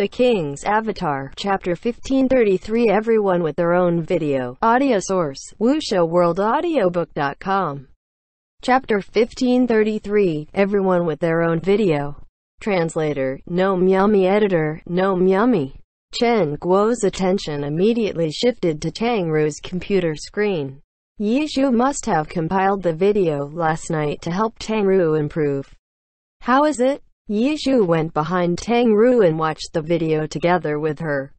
The King's Avatar, Chapter 1533 Everyone with their own video. Audio source, WushoWorldAudiobook.com. Chapter 1533, Everyone with their own video. Translator, No Yummy Editor, No Yummy. Chen Guo's attention immediately shifted to Tang Ru's computer screen. Yishu must have compiled the video last night to help Tang Ru improve. How is it? Yishu went behind Tang Ru and watched the video together with her.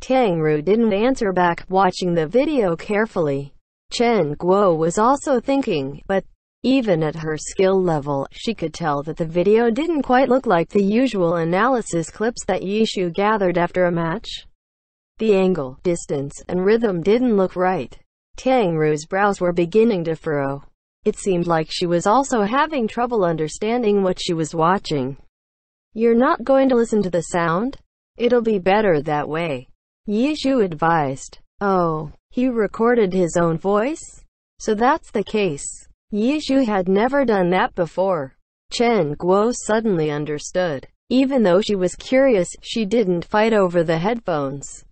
Tang Ru didn't answer back, watching the video carefully. Chen Guo was also thinking, but even at her skill level, she could tell that the video didn't quite look like the usual analysis clips that Yishu gathered after a match. The angle, distance, and rhythm didn't look right. Tang Ru's brows were beginning to furrow. It seemed like she was also having trouble understanding what she was watching. You're not going to listen to the sound? It'll be better that way. Yishu advised. Oh, he recorded his own voice? So that's the case. Yishu had never done that before. Chen Guo suddenly understood. Even though she was curious, she didn't fight over the headphones.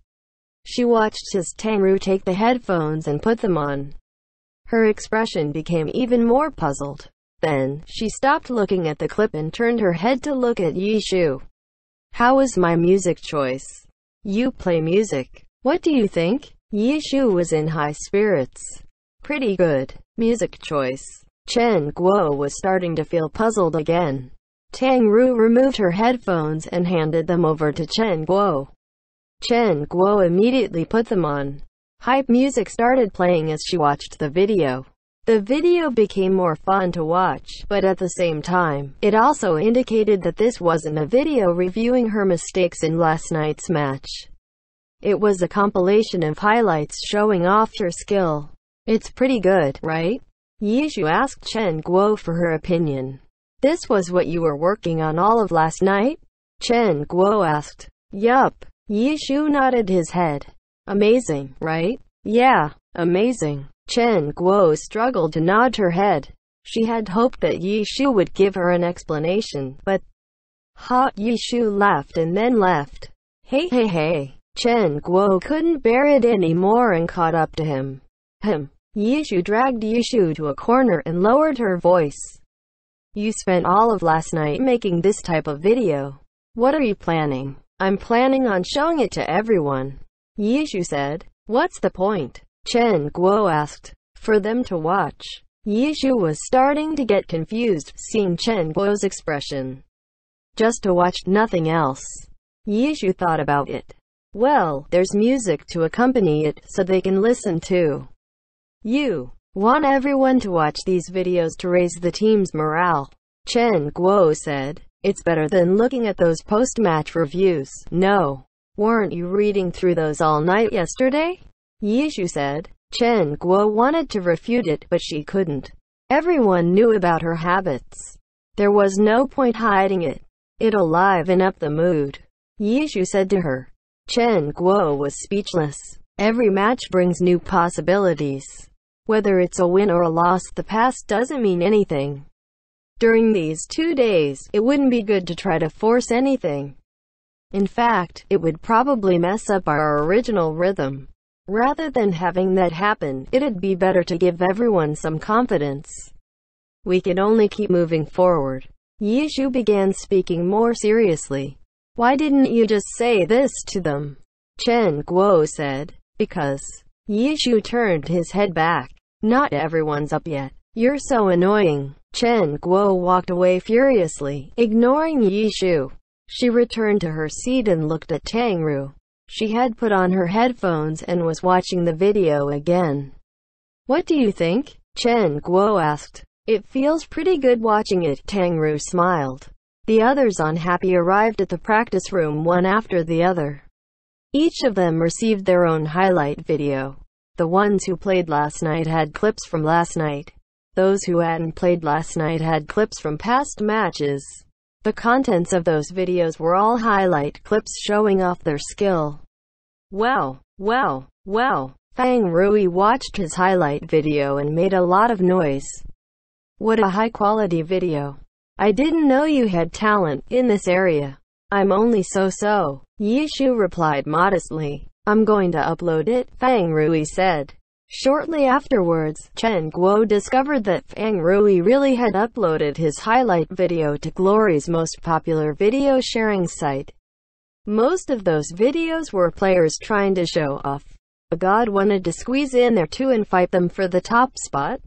She watched his Tangru take the headphones and put them on. Her expression became even more puzzled. Then, she stopped looking at the clip and turned her head to look at Yishu. How is my music choice? You play music. What do you think? Yishu was in high spirits. Pretty good. Music choice. Chen Guo was starting to feel puzzled again. Tang Ru removed her headphones and handed them over to Chen Guo. Chen Guo immediately put them on. Hype music started playing as she watched the video. The video became more fun to watch, but at the same time, it also indicated that this wasn't a video reviewing her mistakes in last night's match. It was a compilation of highlights showing off her skill. It's pretty good, right? Yishu asked Chen Guo for her opinion. This was what you were working on all of last night? Chen Guo asked. Yup. Yishu nodded his head. Amazing, right? Yeah, amazing. Chen Guo struggled to nod her head. She had hoped that Yishu would give her an explanation, but Ha Yishu Shu laughed and then left. Hey hey hey. Chen Guo couldn't bear it anymore and caught up to him. Him. Yishu dragged Yishu to a corner and lowered her voice. You spent all of last night making this type of video. What are you planning? I'm planning on showing it to everyone. Yishu said. What's the point? Chen Guo asked. For them to watch. Yi Shu was starting to get confused, seeing Chen Guo's expression. Just to watch, nothing else. Yi Shu thought about it. Well, there's music to accompany it, so they can listen too. You want everyone to watch these videos to raise the team's morale. Chen Guo said. It's better than looking at those post-match reviews. No. Weren't you reading through those all night yesterday? Yishu said. Chen Guo wanted to refute it, but she couldn't. Everyone knew about her habits. There was no point hiding it. It'll liven up the mood. Yishu said to her. Chen Guo was speechless. Every match brings new possibilities. Whether it's a win or a loss, the past doesn't mean anything. During these two days, it wouldn't be good to try to force anything. In fact, it would probably mess up our original rhythm. Rather than having that happen, it'd be better to give everyone some confidence. We can only keep moving forward. Yishu began speaking more seriously. Why didn't you just say this to them? Chen Guo said. Because. Yishu turned his head back. Not everyone's up yet. You're so annoying. Chen Guo walked away furiously, ignoring Yishu. She returned to her seat and looked at Tangru. She had put on her headphones and was watching the video again. What do you think? Chen Guo asked. It feels pretty good watching it, Tangru smiled. The others on Happy arrived at the practice room one after the other. Each of them received their own highlight video. The ones who played last night had clips from last night. Those who hadn't played last night had clips from past matches. The contents of those videos were all highlight clips showing off their skill. Wow, wow, wow. Fang Rui watched his highlight video and made a lot of noise. What a high quality video. I didn't know you had talent in this area. I'm only so-so. Yishu replied modestly. I'm going to upload it, Fang Rui said. Shortly afterwards, Chen Guo discovered that Fang Rui really had uploaded his highlight video to Glory's most popular video sharing site. Most of those videos were players trying to show off. God wanted to squeeze in there too and fight them for the top spot.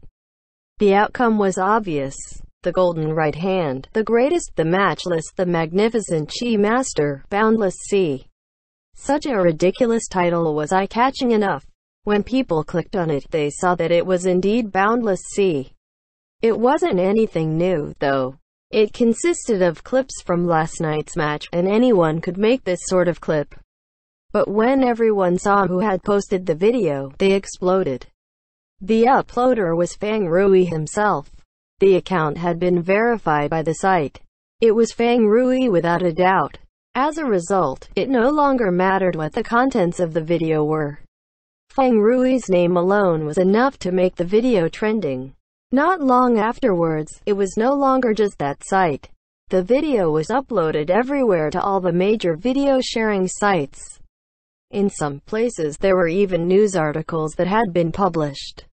The outcome was obvious. The Golden Right Hand, the greatest, the matchless, the magnificent Chi Master, Boundless Sea. Such a ridiculous title was eye-catching enough when people clicked on it, they saw that it was indeed boundless sea. It wasn't anything new, though. It consisted of clips from last night's match, and anyone could make this sort of clip. But when everyone saw who had posted the video, they exploded. The uploader was Fang Rui himself. The account had been verified by the site. It was Fang Rui without a doubt. As a result, it no longer mattered what the contents of the video were. Fang Rui's name alone was enough to make the video trending. Not long afterwards, it was no longer just that site. The video was uploaded everywhere to all the major video sharing sites. In some places there were even news articles that had been published.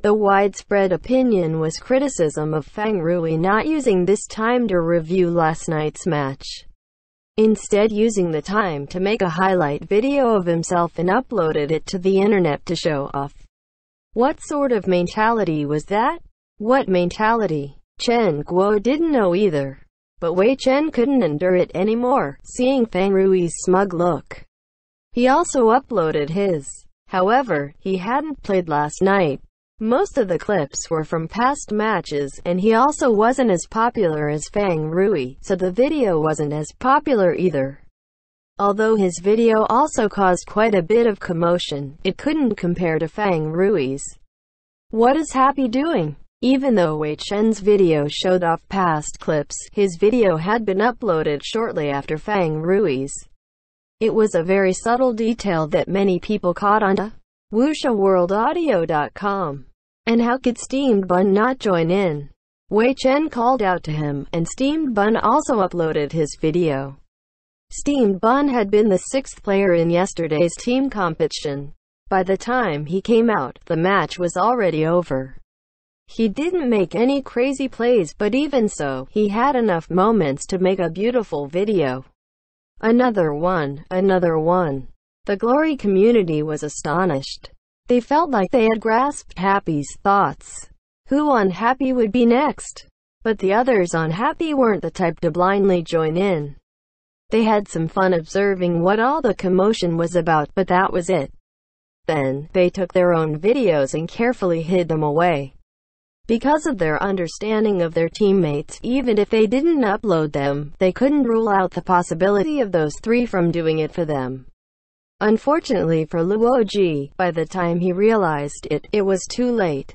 The widespread opinion was criticism of Fang Rui not using this time to review last night's match instead using the time to make a highlight video of himself and uploaded it to the internet to show off. What sort of mentality was that? What mentality? Chen Guo didn't know either. But Wei Chen couldn't endure it anymore, seeing Fang Rui's smug look. He also uploaded his. However, he hadn't played last night. Most of the clips were from past matches, and he also wasn't as popular as Fang Rui, so the video wasn't as popular either. Although his video also caused quite a bit of commotion, it couldn't compare to Fang Rui's. What is Happy doing? Even though Wei Chen's video showed off past clips, his video had been uploaded shortly after Fang Rui's. It was a very subtle detail that many people caught on to. And how could Steamed Bun not join in? Wei Chen called out to him, and Steamed Bun also uploaded his video. Steamed Bun had been the sixth player in yesterday's team competition. By the time he came out, the match was already over. He didn't make any crazy plays, but even so, he had enough moments to make a beautiful video. Another one, another one. The Glory community was astonished. They felt like they had grasped Happy's thoughts. Who unhappy would be next? But the others on Happy weren't the type to blindly join in. They had some fun observing what all the commotion was about, but that was it. Then, they took their own videos and carefully hid them away. Because of their understanding of their teammates, even if they didn't upload them, they couldn't rule out the possibility of those three from doing it for them. Unfortunately for Luoji, by the time he realized it, it was too late.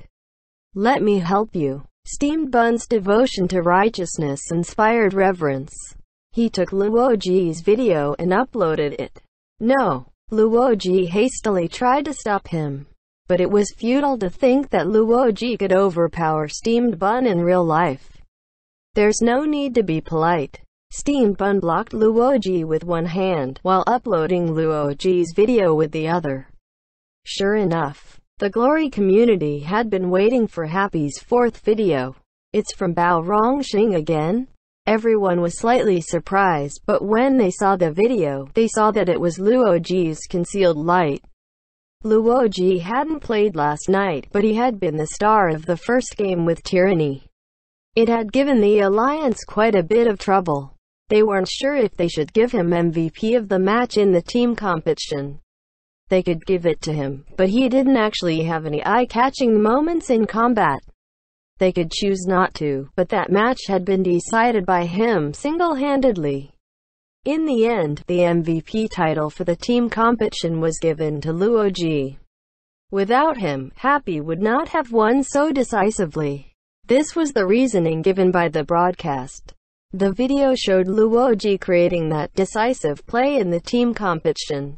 Let me help you. Steamed Bun's devotion to righteousness inspired reverence. He took Luoji's video and uploaded it. No. Luoji hastily tried to stop him. But it was futile to think that Luoji could overpower Steamed Bun in real life. There's no need to be polite. Steamp unblocked Luoji with one hand, while uploading Luoji's video with the other. Sure enough, the Glory community had been waiting for Happy's fourth video. It's from Bao Rong Xing again? Everyone was slightly surprised, but when they saw the video, they saw that it was Luoji's concealed light. Luoji hadn't played last night, but he had been the star of the first game with Tyranny. It had given the Alliance quite a bit of trouble. They weren't sure if they should give him MVP of the match in the team competition. They could give it to him, but he didn't actually have any eye-catching moments in combat. They could choose not to, but that match had been decided by him single-handedly. In the end, the MVP title for the team competition was given to Luo Ji. Without him, Happy would not have won so decisively. This was the reasoning given by the broadcast. The video showed Luoji creating that decisive play in the team competition.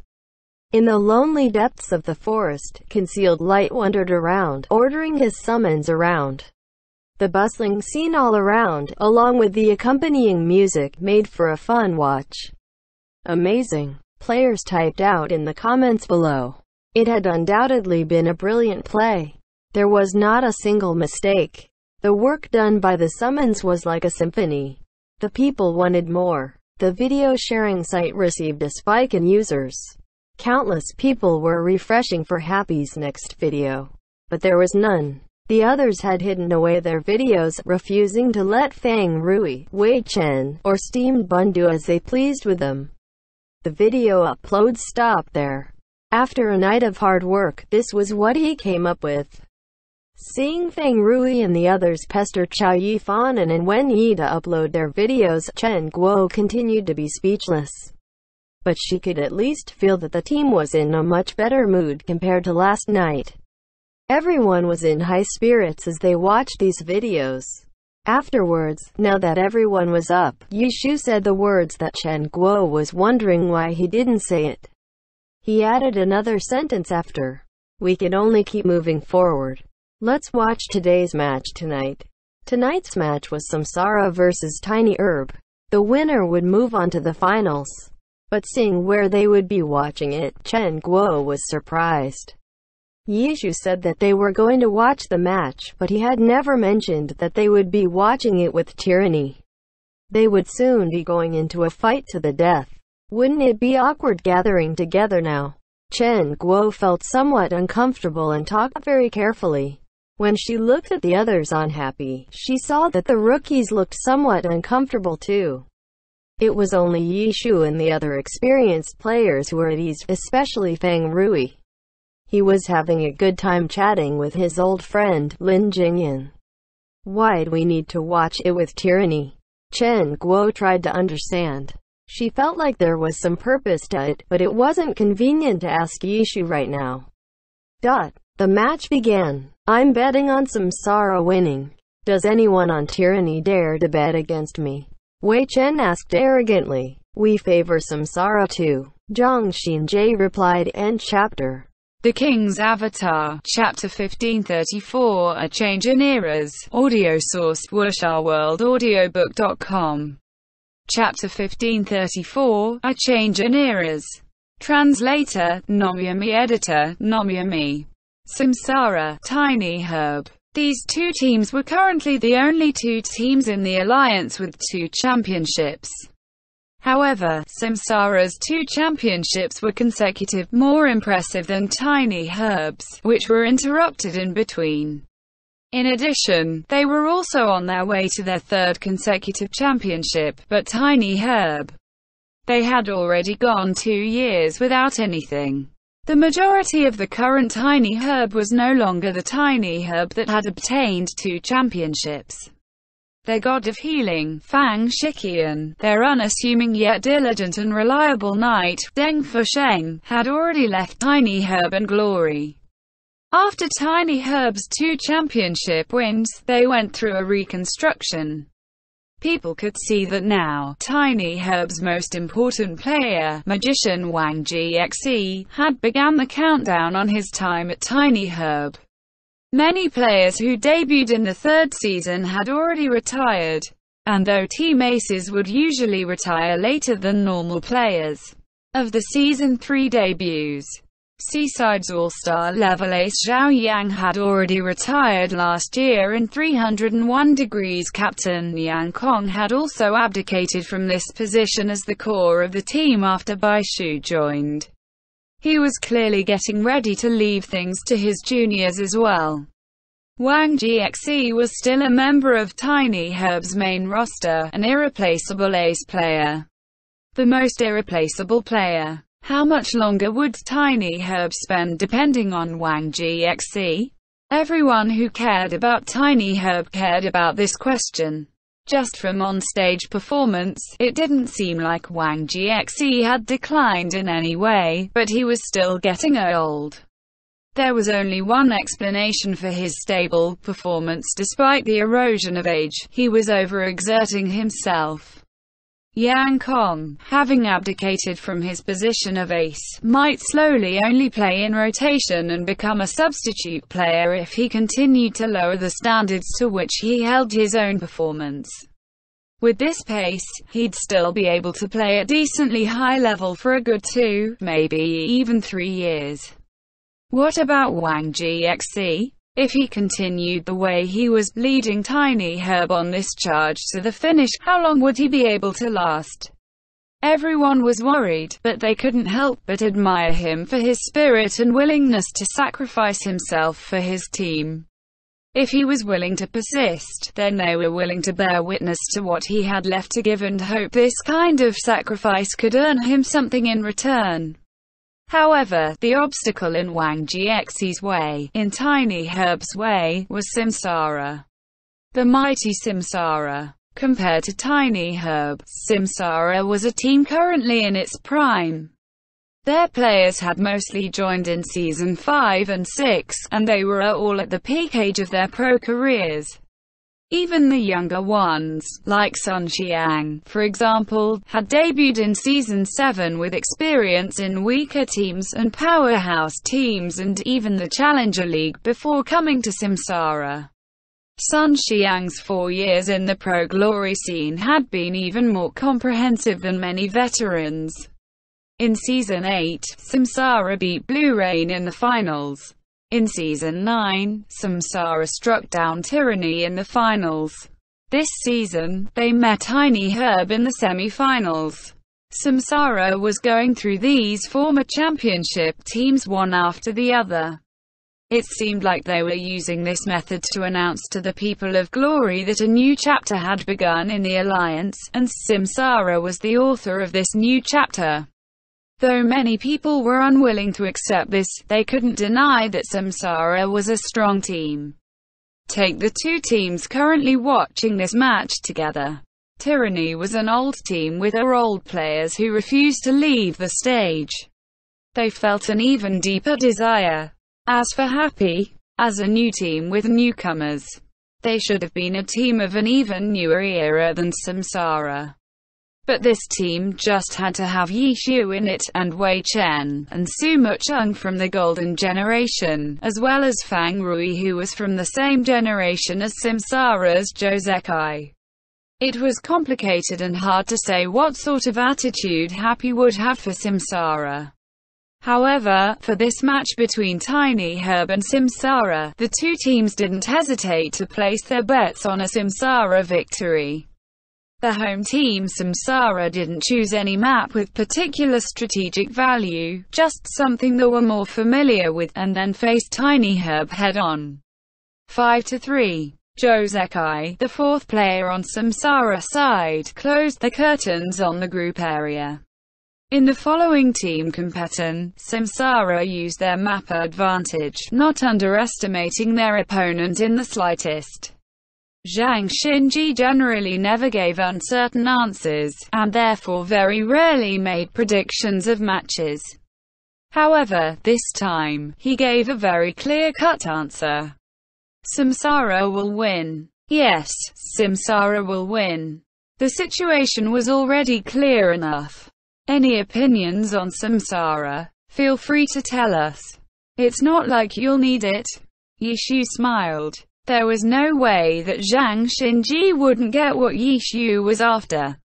In the lonely depths of the forest, concealed light wandered around, ordering his summons around. The bustling scene all around, along with the accompanying music, made for a fun watch. Amazing. Players typed out in the comments below. It had undoubtedly been a brilliant play. There was not a single mistake. The work done by the summons was like a symphony. The people wanted more. The video sharing site received a spike in users. Countless people were refreshing for Happy's next video. But there was none. The others had hidden away their videos, refusing to let Fang Rui, Wei Chen, or Steamed Bun do as they pleased with them. The video uploads stopped there. After a night of hard work, this was what he came up with. Seeing Feng Rui and the others pester Chao Yifan and, and Wen Yi to upload their videos, Chen Guo continued to be speechless. But she could at least feel that the team was in a much better mood compared to last night. Everyone was in high spirits as they watched these videos. Afterwards, now that everyone was up, Yishu said the words that Chen Guo was wondering why he didn't say it. He added another sentence after. We can only keep moving forward. Let's watch today's match tonight. Tonight's match was Samsara versus Tiny Herb. The winner would move on to the finals. But seeing where they would be watching it, Chen Guo was surprised. Yishu said that they were going to watch the match, but he had never mentioned that they would be watching it with tyranny. They would soon be going into a fight to the death. Wouldn't it be awkward gathering together now? Chen Guo felt somewhat uncomfortable and talked very carefully. When she looked at the others unhappy, she saw that the rookies looked somewhat uncomfortable too. It was only Yishu and the other experienced players who were at ease, especially Fang Rui. He was having a good time chatting with his old friend, Lin Jingyan. Why'd we need to watch it with tyranny? Chen Guo tried to understand. She felt like there was some purpose to it, but it wasn't convenient to ask Yishu right now. Dot. The match began. I'm betting on Samsara winning. Does anyone on tyranny dare to bet against me? Wei Chen asked arrogantly. We favor Samsara too. Zhang Xinjie replied, end chapter. The King's Avatar, Chapter 1534 A Change in Eras, audio source, WuxiaWorldAudiobook.com Chapter 1534 A Change in Eras Translator, Nomiami. Editor, Nomiami. Samsara, Tiny Herb. These two teams were currently the only two teams in the alliance with two championships. However, Samsara's two championships were consecutive, more impressive than Tiny Herb's, which were interrupted in between. In addition, they were also on their way to their third consecutive championship, but Tiny Herb. They had already gone two years without anything. The majority of the current Tiny Herb was no longer the Tiny Herb that had obtained two championships. Their god of healing, Fang Shikian, their unassuming yet diligent and reliable knight, Deng Fusheng, had already left Tiny Herb and glory. After Tiny Herb's two championship wins, they went through a reconstruction. People could see that now, Tiny Herb's most important player, magician Wang Gxe, had begun the countdown on his time at Tiny Herb. Many players who debuted in the third season had already retired, and though team aces would usually retire later than normal players, of the season 3 debuts, Seaside's all-star Level Ace Zhao Yang had already retired last year and 301 degrees captain Yang Kong had also abdicated from this position as the core of the team after Bai Shu joined. He was clearly getting ready to leave things to his juniors as well. Wang GXE was still a member of Tiny Herb's main roster, an irreplaceable ace player. The most irreplaceable player. How much longer would Tiny Herb spend depending on Wang GXC? Everyone who cared about Tiny Herb cared about this question. Just from on-stage performance, it didn't seem like Wang GXE had declined in any way, but he was still getting old. There was only one explanation for his stable performance despite the erosion of age, he was overexerting himself. Yang Kong, having abdicated from his position of ace, might slowly only play in rotation and become a substitute player if he continued to lower the standards to which he held his own performance. With this pace, he'd still be able to play at decently high level for a good two, maybe even three years. What about Wang Gxc? If he continued the way he was, leading Tiny Herb on this charge to the finish, how long would he be able to last? Everyone was worried, but they couldn't help but admire him for his spirit and willingness to sacrifice himself for his team. If he was willing to persist, then they were willing to bear witness to what he had left to give and hope this kind of sacrifice could earn him something in return. However, the obstacle in Wang Jiexi's way, in Tiny Herb's way, was Simsara. The mighty Simsara. Compared to Tiny Herb, Simsara was a team currently in its prime. Their players had mostly joined in Season 5 and 6, and they were all at the peak age of their pro careers. Even the younger ones, like Sun Xiang, for example, had debuted in Season 7 with experience in weaker teams and powerhouse teams and even the Challenger League before coming to Simsara. Sun Xiang's four years in the pro-glory scene had been even more comprehensive than many veterans. In Season 8, Simsara beat Blue Rain in the finals. In Season 9, Samsara struck down Tyranny in the finals. This season, they met Tiny Herb in the semi-finals. Samsara was going through these former championship teams one after the other. It seemed like they were using this method to announce to the people of Glory that a new chapter had begun in the Alliance, and Samsara was the author of this new chapter. Though many people were unwilling to accept this, they couldn't deny that Samsara was a strong team. Take the two teams currently watching this match together. Tyranny was an old team with their old players who refused to leave the stage. They felt an even deeper desire. As for Happy, as a new team with newcomers, they should have been a team of an even newer era than Samsara. But this team just had to have Yi Xiu in it, and Wei Chen, and Su Mucheng from the Golden Generation, as well as Fang Rui who was from the same generation as Simsara's Josekai. It was complicated and hard to say what sort of attitude Happy would have for Simsara. However, for this match between Tiny Herb and Simsara, the two teams didn't hesitate to place their bets on a Simsara victory. The home team Samsara didn't choose any map with particular strategic value, just something they were more familiar with, and then faced Tiny Herb head-on. 5-3. Joe Zekai, the fourth player on Samsara's side, closed the curtains on the group area. In the following team competition, Samsara used their map advantage, not underestimating their opponent in the slightest. Zhang Xinji generally never gave uncertain answers, and therefore very rarely made predictions of matches. However, this time, he gave a very clear-cut answer. Samsara will win. Yes, Samsara will win. The situation was already clear enough. Any opinions on Samsara? Feel free to tell us. It's not like you'll need it. Yishu smiled. There was no way that Zhang Xinji wouldn't get what Yi Shu was after.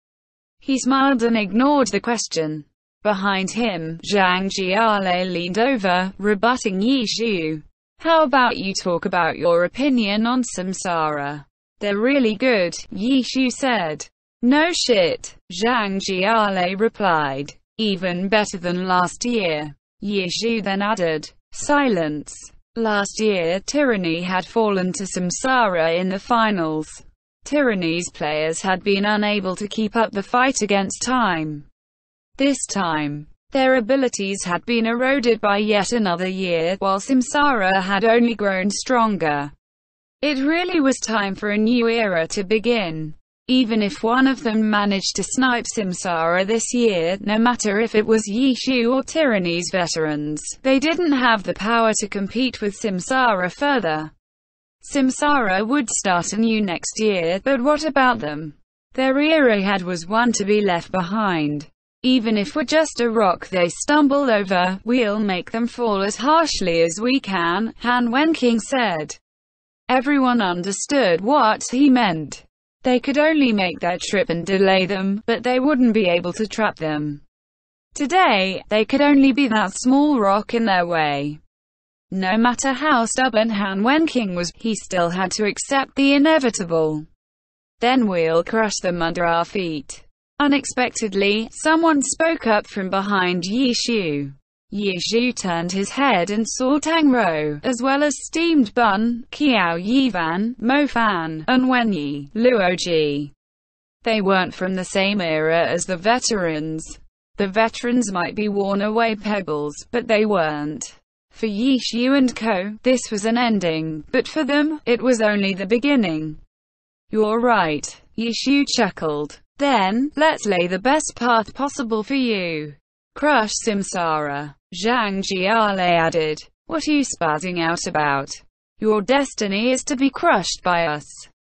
He smiled and ignored the question. Behind him, Zhang Jiale leaned over, rebutting Yi Shu. How about you talk about your opinion on samsara? They're really good, Yi Shu said. No shit, Zhang Jiale replied. Even better than last year. Yi Shu then added, silence. Last year Tyranny had fallen to Samsara in the finals. Tyranny's players had been unable to keep up the fight against time. This time, their abilities had been eroded by yet another year, while Samsara had only grown stronger. It really was time for a new era to begin. Even if one of them managed to snipe Simsara this year, no matter if it was Yishu or Tyranny's veterans, they didn't have the power to compete with Simsara further. Simsara would start anew next year, but what about them? Their era had was one to be left behind. Even if we're just a rock they stumble over, we'll make them fall as harshly as we can, Han Wenqing said. Everyone understood what he meant. They could only make their trip and delay them, but they wouldn't be able to trap them. Today, they could only be that small rock in their way. No matter how stubborn Han Wenqing was, he still had to accept the inevitable. Then we'll crush them under our feet. Unexpectedly, someone spoke up from behind Yi Xiu. Ye Zhu turned his head and saw Tang Rou, as well as steamed bun, Qiao Yivan, Mo Fan, and Wen Yi, Luo Ji. They weren't from the same era as the veterans. The veterans might be worn away pebbles, but they weren't. For Yi Shu and co, this was an ending, but for them, it was only the beginning. You're right, Yi Shu chuckled. Then, let's lay the best path possible for you. Crush Simsara. Zhang Jiale added, What are you spazzing out about? Your destiny is to be crushed by us.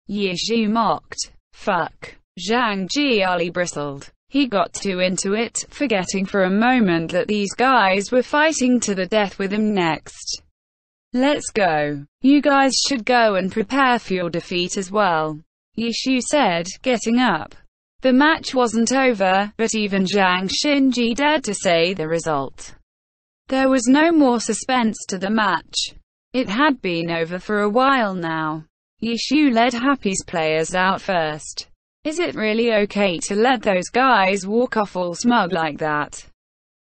Ye Zhi mocked. Fuck. Zhang Jiale bristled. He got too into it, forgetting for a moment that these guys were fighting to the death with him next. Let's go. You guys should go and prepare for your defeat as well. Yishu said, getting up. The match wasn't over, but even Zhang Xinji dared to say the result. There was no more suspense to the match. It had been over for a while now. Yishu led Happy's players out first. Is it really okay to let those guys walk off all smug like that?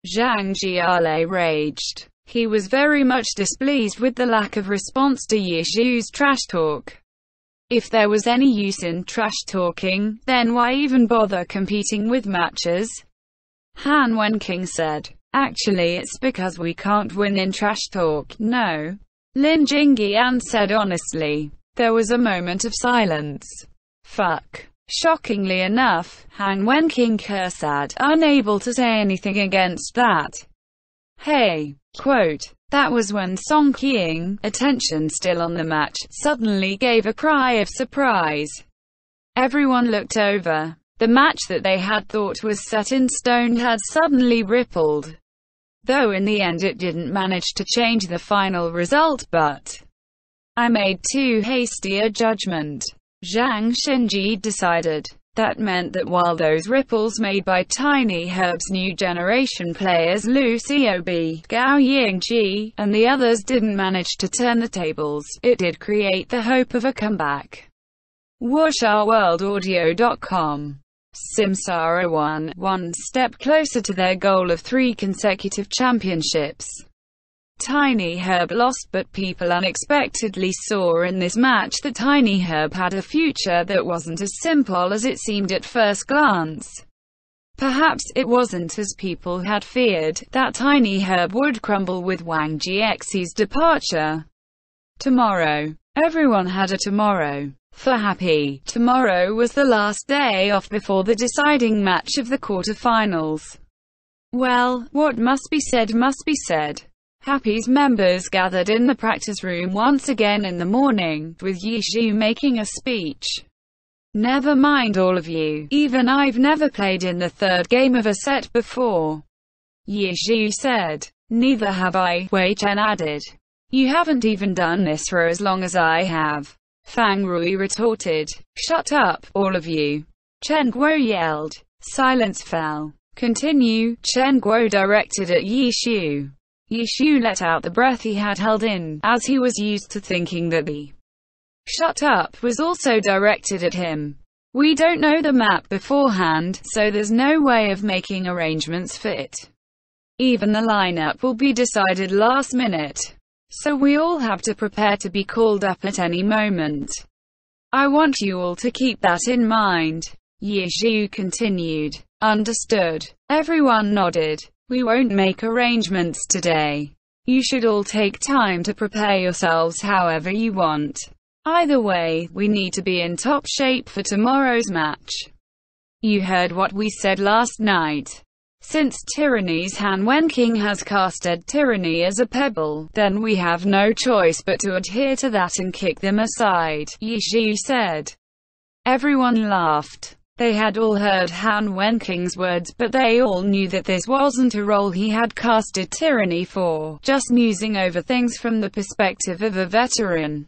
Zhang Jiale raged. He was very much displeased with the lack of response to Yishu's trash talk. If there was any use in trash talking, then why even bother competing with matches? Han Wenqing said. Actually it's because we can't win in trash talk, no. Lin Jingyan said honestly. There was a moment of silence. Fuck. Shockingly enough, Hang Wenqing cursed, unable to say anything against that. Hey. Quote. That was when Song Qing, attention still on the match, suddenly gave a cry of surprise. Everyone looked over. The match that they had thought was set in stone had suddenly rippled though in the end it didn't manage to change the final result but I made too hasty a judgment. Zhang Shenji decided. That meant that while those ripples made by Tiny Herb's new generation players Lu Xiaobi, Gao Yingji, and the others didn't manage to turn the tables, it did create the hope of a comeback. WuxiaWorldAudio.com Simsara won, one step closer to their goal of three consecutive championships. Tiny Herb lost but people unexpectedly saw in this match that Tiny Herb had a future that wasn't as simple as it seemed at first glance. Perhaps it wasn't as people had feared, that Tiny Herb would crumble with Wang Jiexi's departure. Tomorrow, Everyone had a tomorrow. For Happy, tomorrow was the last day off before the deciding match of the quarterfinals. Well, what must be said must be said. Happy's members gathered in the practice room once again in the morning, with Yishu making a speech. Never mind all of you, even I've never played in the third game of a set before. Yishu said. Neither have I, Wei Chen added. You haven't even done this for as long as I have. Fang Rui retorted. Shut up, all of you. Chen Guo yelled. Silence fell. Continue, Chen Guo directed at Yi Shu. Yi Shu let out the breath he had held in, as he was used to thinking that the shut up was also directed at him. We don't know the map beforehand, so there's no way of making arrangements fit. Even the lineup will be decided last minute. So we all have to prepare to be called up at any moment. I want you all to keep that in mind. Ye Zhu continued. Understood. Everyone nodded. We won't make arrangements today. You should all take time to prepare yourselves however you want. Either way, we need to be in top shape for tomorrow's match. You heard what we said last night. Since tyranny's Han Wenqing king has casted tyranny as a pebble, then we have no choice but to adhere to that and kick them aside, Yishi said. Everyone laughed. They had all heard Han Wenqing's words but they all knew that this wasn't a role he had casted tyranny for, just musing over things from the perspective of a veteran.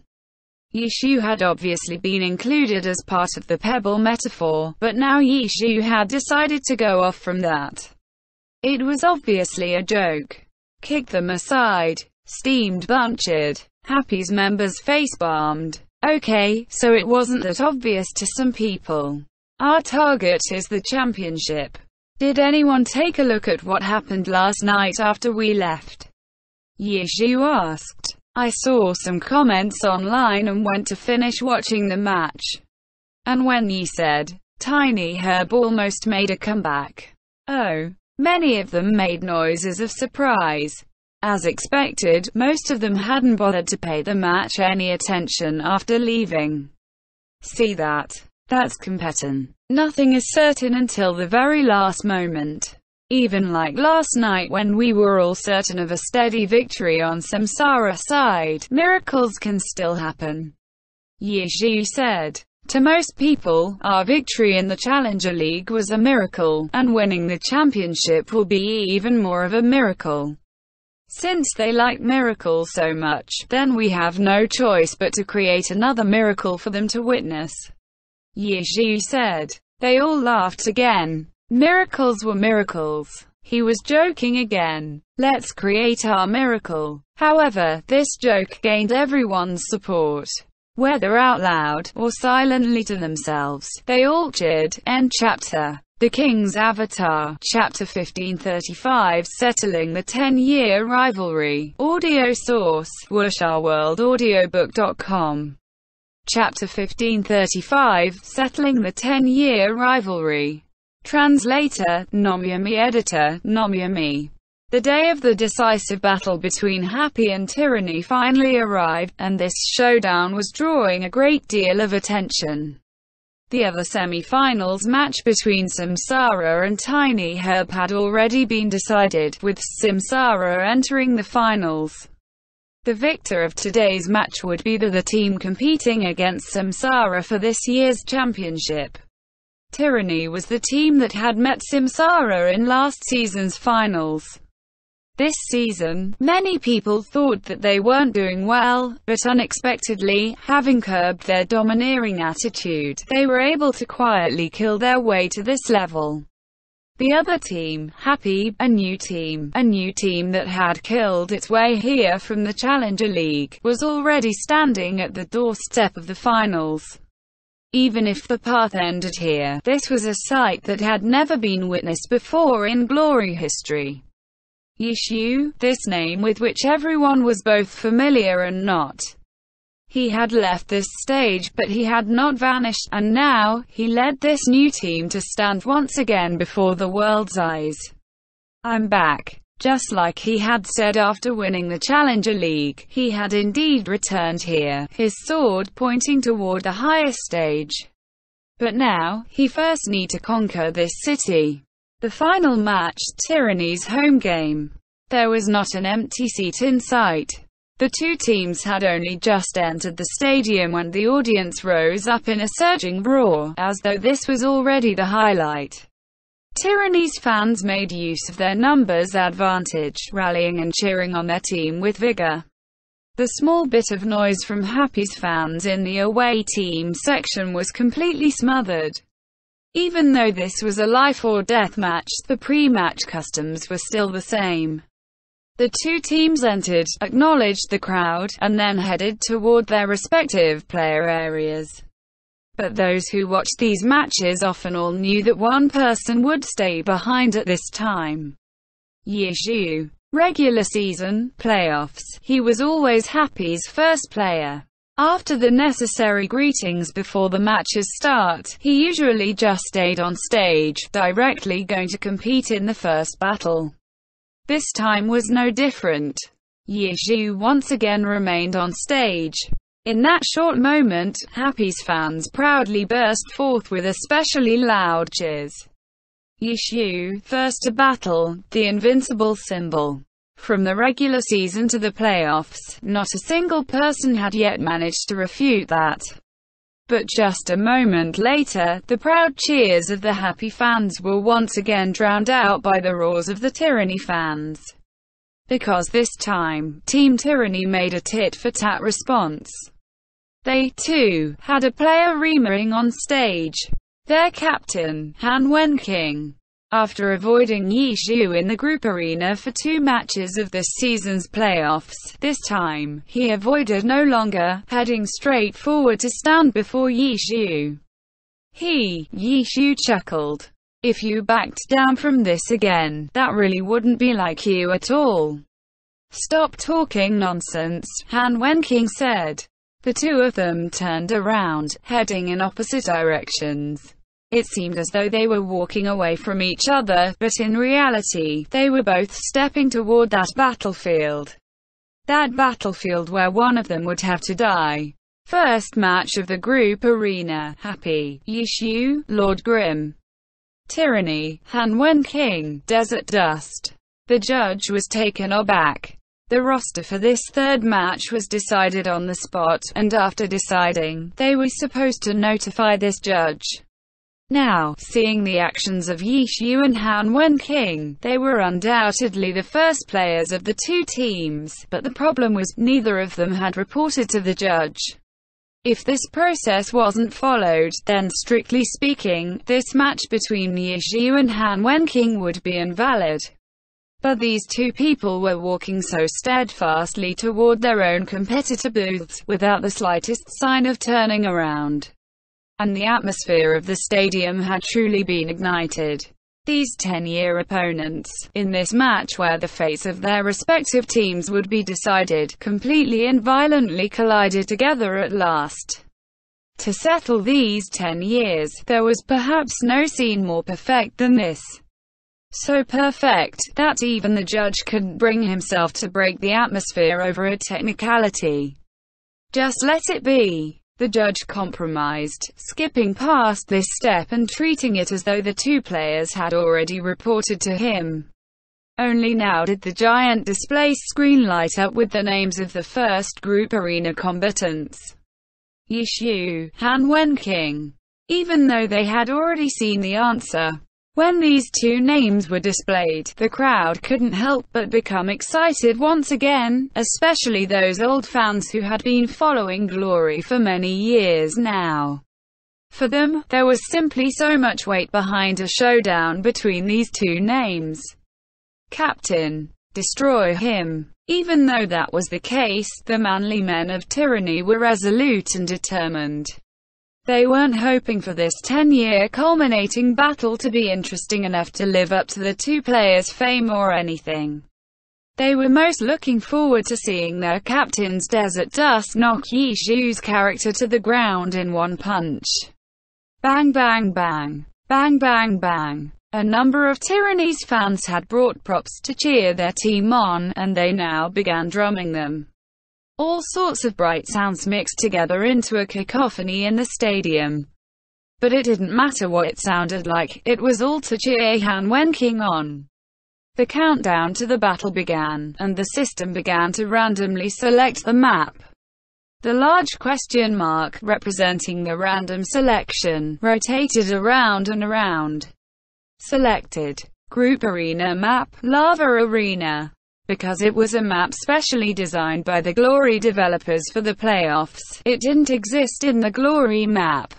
Yishu had obviously been included as part of the pebble metaphor, but now Yishu had decided to go off from that. It was obviously a joke. Kicked them aside. Steamed bunchered. Happy's members face facepalmed. Okay, so it wasn't that obvious to some people. Our target is the championship. Did anyone take a look at what happened last night after we left? Yishu asked. I saw some comments online and went to finish watching the match. And when he said, Tiny Herb almost made a comeback. Oh, Many of them made noises of surprise. As expected, most of them hadn't bothered to pay the match any attention after leaving. See that? That's competent. Nothing is certain until the very last moment. Even like last night when we were all certain of a steady victory on Samsara side, miracles can still happen. Ye Zhu said. To most people, our victory in the Challenger League was a miracle, and winning the championship will be even more of a miracle. Since they like miracles so much, then we have no choice but to create another miracle for them to witness. Ye Zhi said. They all laughed again. Miracles were miracles. He was joking again. Let's create our miracle. However, this joke gained everyone's support whether out loud or silently to themselves. They altered, end chapter. The King's Avatar, Chapter 1535 Settling the Ten-Year Rivalry, Audio Source, WoodsharWorldAudiobook.com Chapter 1535 Settling the Ten-Year Rivalry Translator, Nomyami Editor, Nomyami the day of the decisive battle between happy and tyranny finally arrived, and this showdown was drawing a great deal of attention. The other semi-finals match between Samsara and Tiny Herb had already been decided, with Samsara entering the finals. The victor of today's match would be the, the team competing against Samsara for this year's championship. Tyranny was the team that had met Samsara in last season's finals. This season, many people thought that they weren't doing well, but unexpectedly, having curbed their domineering attitude, they were able to quietly kill their way to this level. The other team, Happy, a new team, a new team that had killed its way here from the Challenger League, was already standing at the doorstep of the finals. Even if the path ended here, this was a sight that had never been witnessed before in glory history. Yishu, this name with which everyone was both familiar and not. He had left this stage, but he had not vanished, and now, he led this new team to stand once again before the world's eyes. I'm back. Just like he had said after winning the Challenger League, he had indeed returned here, his sword pointing toward the higher stage. But now, he first need to conquer this city. The final match, Tyranny's home game. There was not an empty seat in sight. The two teams had only just entered the stadium when the audience rose up in a surging roar, as though this was already the highlight. Tyranny's fans made use of their numbers advantage, rallying and cheering on their team with vigor. The small bit of noise from Happy's fans in the away team section was completely smothered. Even though this was a life or death match, the pre-match customs were still the same. The two teams entered, acknowledged the crowd, and then headed toward their respective player areas. But those who watched these matches often all knew that one person would stay behind at this time. Yishu. Regular season, playoffs, he was always Happy's first player. After the necessary greetings before the matches start, he usually just stayed on stage, directly going to compete in the first battle. This time was no different. Ye once again remained on stage. In that short moment, Happy's fans proudly burst forth with especially loud cheers. Yishu, first to battle, the invincible symbol. From the regular season to the playoffs, not a single person had yet managed to refute that. But just a moment later, the proud cheers of the happy fans were once again drowned out by the roars of the tyranny fans. Because this time, Team Tyranny made a tit-for-tat response. They, too, had a player remarrying on stage. Their captain, Han Wen King, after avoiding Yi Zhu in the group arena for two matches of this season's playoffs, this time, he avoided no longer, heading straight forward to stand before Yi Zhu. He, Yi Zhu chuckled. If you backed down from this again, that really wouldn't be like you at all. Stop talking nonsense, Han Wenqing said. The two of them turned around, heading in opposite directions. It seemed as though they were walking away from each other, but in reality, they were both stepping toward that battlefield. That battlefield where one of them would have to die. First match of the group arena, Happy, Yishu, Lord Grim, Tyranny, Hanwen King, Desert Dust. The judge was taken aback. The roster for this third match was decided on the spot, and after deciding, they were supposed to notify this judge. Now, seeing the actions of Yishu and Han Wen king, they were undoubtedly the first players of the two teams, but the problem was, neither of them had reported to the judge. If this process wasn't followed, then strictly speaking, this match between Yishu and Han Wen King would be invalid. But these two people were walking so steadfastly toward their own competitor booths, without the slightest sign of turning around and the atmosphere of the stadium had truly been ignited. These 10-year opponents, in this match where the fates of their respective teams would be decided, completely and violently collided together at last. To settle these 10 years, there was perhaps no scene more perfect than this. So perfect, that even the judge couldn't bring himself to break the atmosphere over a technicality. Just let it be. The judge compromised, skipping past this step and treating it as though the two players had already reported to him. Only now did the giant display screen light up with the names of the first group arena combatants. Yishu, Han Wenqing. Even though they had already seen the answer, when these two names were displayed, the crowd couldn't help but become excited once again, especially those old fans who had been following Glory for many years now. For them, there was simply so much weight behind a showdown between these two names. Captain. Destroy him. Even though that was the case, the manly men of tyranny were resolute and determined. They weren't hoping for this 10-year culminating battle to be interesting enough to live up to the two players' fame or anything. They were most looking forward to seeing their captain's Desert Dust knock Yi Zhu's character to the ground in one punch. Bang bang bang. Bang bang bang. A number of Tyranny's fans had brought props to cheer their team on, and they now began drumming them. All sorts of bright sounds mixed together into a cacophony in the stadium. But it didn't matter what it sounded like, it was all to cheer Han when King on. The countdown to the battle began, and the system began to randomly select the map. The large question mark, representing the random selection, rotated around and around. Selected. Group Arena Map, Lava Arena. Because it was a map specially designed by the Glory developers for the playoffs, it didn't exist in the Glory map.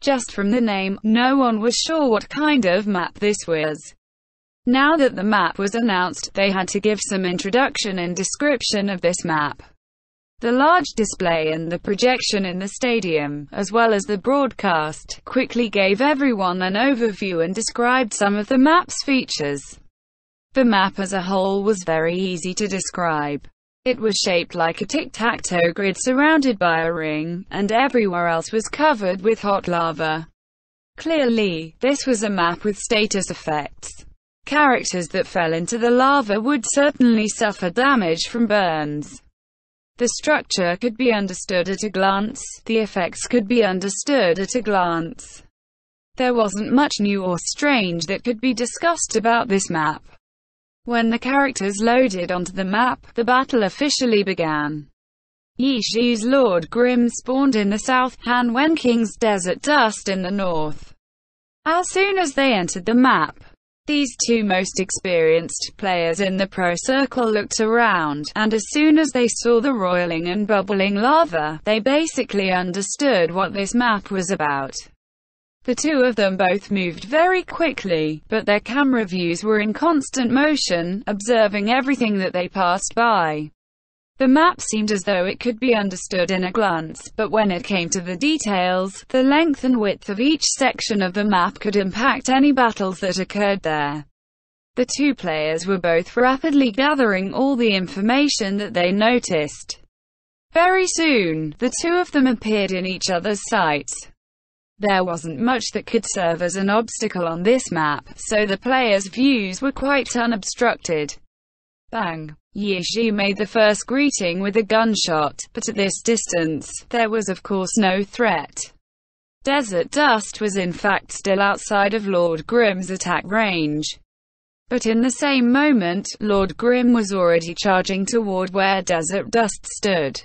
Just from the name, no one was sure what kind of map this was. Now that the map was announced, they had to give some introduction and description of this map. The large display and the projection in the stadium, as well as the broadcast, quickly gave everyone an overview and described some of the map's features. The map as a whole was very easy to describe. It was shaped like a tic-tac-toe grid surrounded by a ring, and everywhere else was covered with hot lava. Clearly, this was a map with status effects. Characters that fell into the lava would certainly suffer damage from burns. The structure could be understood at a glance, the effects could be understood at a glance. There wasn't much new or strange that could be discussed about this map. When the characters loaded onto the map, the battle officially began. Yishi's Lord Grim spawned in the south, Wen King's Desert Dust in the north. As soon as they entered the map, these two most experienced players in the pro circle looked around, and as soon as they saw the roiling and bubbling lava, they basically understood what this map was about. The two of them both moved very quickly, but their camera views were in constant motion, observing everything that they passed by. The map seemed as though it could be understood in a glance, but when it came to the details, the length and width of each section of the map could impact any battles that occurred there. The two players were both rapidly gathering all the information that they noticed. Very soon, the two of them appeared in each other's sights. There wasn't much that could serve as an obstacle on this map, so the player's views were quite unobstructed. Bang! Yixi made the first greeting with a gunshot, but at this distance, there was of course no threat. Desert Dust was in fact still outside of Lord Grimm's attack range. But in the same moment, Lord Grimm was already charging toward where Desert Dust stood.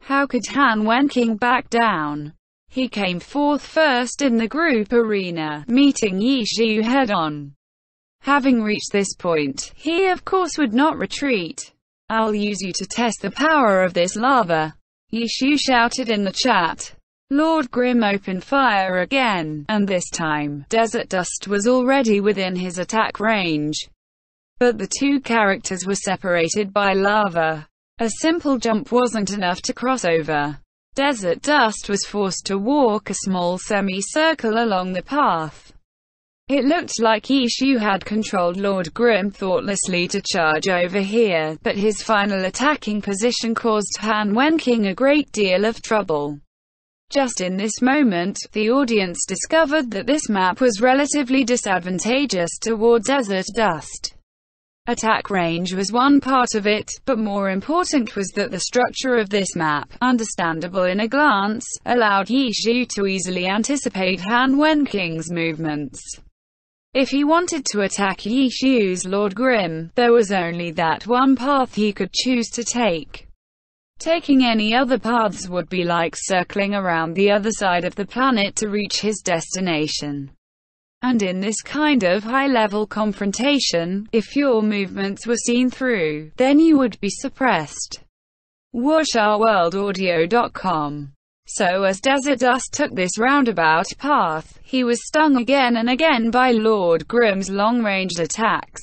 How could Han Wenqing back down? He came forth first in the group arena, meeting Yi head-on. Having reached this point, he of course would not retreat. I'll use you to test the power of this lava. Yishu shouted in the chat. Lord Grim opened fire again, and this time, Desert Dust was already within his attack range. But the two characters were separated by lava. A simple jump wasn't enough to cross over. Desert Dust was forced to walk a small semicircle along the path. It looked like Ishu had controlled Lord Grim thoughtlessly to charge over here, but his final attacking position caused Han Wenqing a great deal of trouble. Just in this moment, the audience discovered that this map was relatively disadvantageous toward Desert Dust. Attack range was one part of it, but more important was that the structure of this map, understandable in a glance, allowed Yi Zhu to easily anticipate Han Wenqing's movements. If he wanted to attack Yi Xu's Lord Grim, there was only that one path he could choose to take. Taking any other paths would be like circling around the other side of the planet to reach his destination and in this kind of high-level confrontation, if your movements were seen through, then you would be suppressed. WashourWorldAudio.com so as Desert Dust took this roundabout path, he was stung again and again by Lord Grimm's long-range attacks.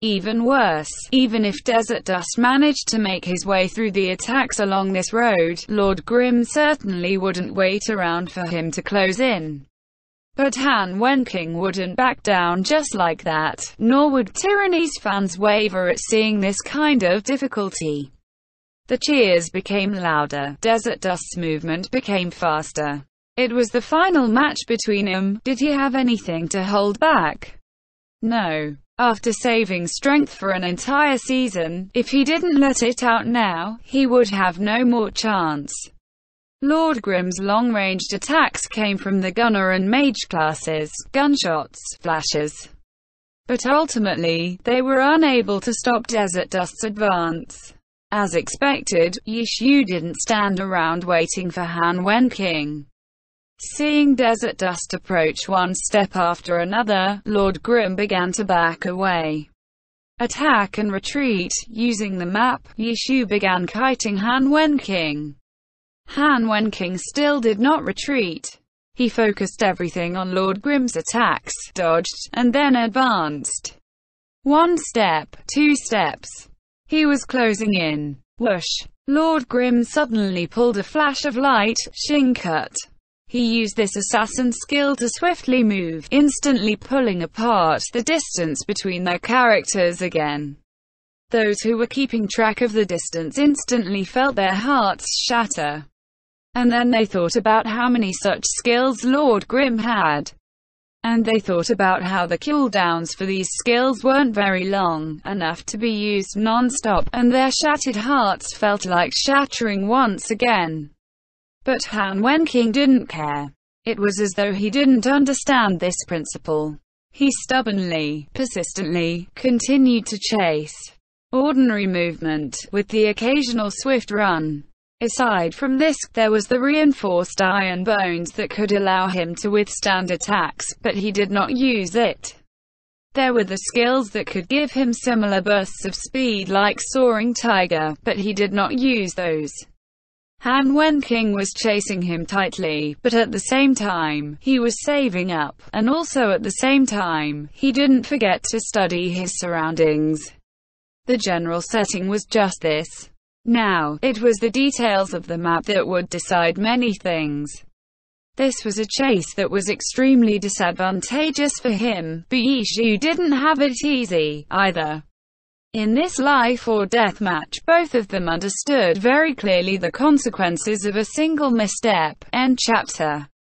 Even worse, even if Desert Dust managed to make his way through the attacks along this road, Lord Grimm certainly wouldn't wait around for him to close in. But Han Wenqing wouldn't back down just like that, nor would Tyranny's fans waver at seeing this kind of difficulty. The cheers became louder, Desert Dust's movement became faster. It was the final match between them, did he have anything to hold back? No. After saving strength for an entire season, if he didn't let it out now, he would have no more chance. Lord Grimm's long-ranged attacks came from the gunner and mage classes, gunshots, flashes. But ultimately, they were unable to stop Desert Dust's advance. As expected, Yishu didn't stand around waiting for Han Wen King. Seeing Desert Dust approach one step after another, Lord Grimm began to back away attack and retreat. Using the map, Yishu began kiting Han Wen King. Han Wen King still did not retreat. He focused everything on Lord Grimm's attacks, dodged, and then advanced. One step, two steps. He was closing in. Whoosh! Lord Grimm suddenly pulled a flash of light, shin cut. He used this assassin skill to swiftly move, instantly pulling apart the distance between their characters again. Those who were keeping track of the distance instantly felt their hearts shatter. And then they thought about how many such skills Lord Grimm had. And they thought about how the cooldowns for these skills weren't very long, enough to be used non-stop, and their shattered hearts felt like shattering once again. But Han Wenqing didn't care. It was as though he didn't understand this principle. He stubbornly, persistently, continued to chase ordinary movement, with the occasional swift run. Aside from this, there was the reinforced iron bones that could allow him to withstand attacks, but he did not use it. There were the skills that could give him similar bursts of speed like Soaring Tiger, but he did not use those. Han Wen King was chasing him tightly, but at the same time, he was saving up, and also at the same time, he didn't forget to study his surroundings. The general setting was just this. Now, it was the details of the map that would decide many things. This was a chase that was extremely disadvantageous for him, but Yishu didn't have it easy, either. In this life or death match, both of them understood very clearly the consequences of a single misstep. End chapter.